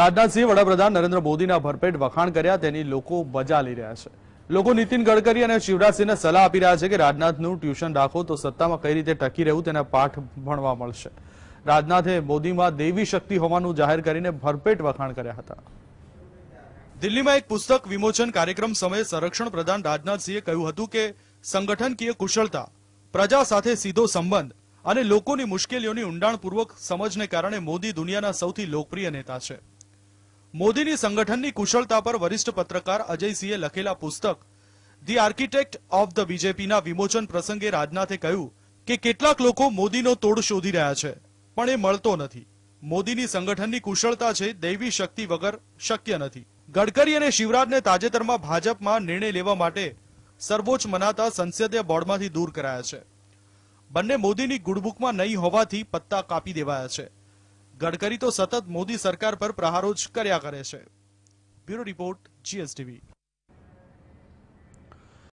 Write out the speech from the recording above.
રાજનાથસિંહ વડાપ્રધાન નરેન્દ્ર મોદીના ભરપેટ વખાણ કર્યા તેની લોકો મજા લઈ રહ્યા છે લોકો નીતિન ગડકરી અને શિવરાજસિંહને સલાહ આપી રહ્યા છે કે રાજનાથનું ટ્યુશન રાખો તો સત્તામાં કઈ રીતે ટકી રહેવું તેના પાઠ ભણવા મળશે રાજનાથે મોદીમાં દેવી શક્તિ હોવાનું જાહેર કરીને ભરપેટ વખાણ કર્યા હતા દિલ્હીમાં એક પુસ્તક વિમોચન કાર્યક્રમ સમયે સંરક્ષણ પ્રધાન રાજનાથસિંહે કહ્યું હતું કે સંગઠનકીય કુશળતા પ્રજા સાથે સીધો સંબંધ અને લોકોની મુશ્કેલીઓની ઊંડાણપૂર્વક સમજને કારણે મોદી દુનિયાના સૌથી લોકપ્રિય નેતા છે મોદીની સંગઠનની કુશળતા પર વરિષ્ઠ પત્રકાર અજયસિંહે લખેલા પુસ્તક ધી આર્કિટેક્ટ ઓફ ધ બીજેપીના વિમોચન પ્રસંગે રાજનાથે કહ્યું કે કેટલાક લોકો મોદીનો તોડ શોધી રહ્યા છે પણ એ મળતો નથી મોદીની સંગઠનની કુશળતા છે દૈવી શક્તિ વગર શક્ય નથી ગડકરી અને શિવરાજને તાજેતરમાં ભાજપમાં નિર્ણય લેવા માટે સર્વોચ્ચ મનાતા સંસદીય બોર્ડમાંથી દૂર કરાયા છે બંને મોદીની ગુડબુકમાં નહીં હોવાથી પત્તા કાપી દેવાયા છે ગડકરી તો સતત મોદી સરકાર પર પ્રહારો જ કર્યા કરે છે બ્યુરો રિપોર્ટ જીએસટીવી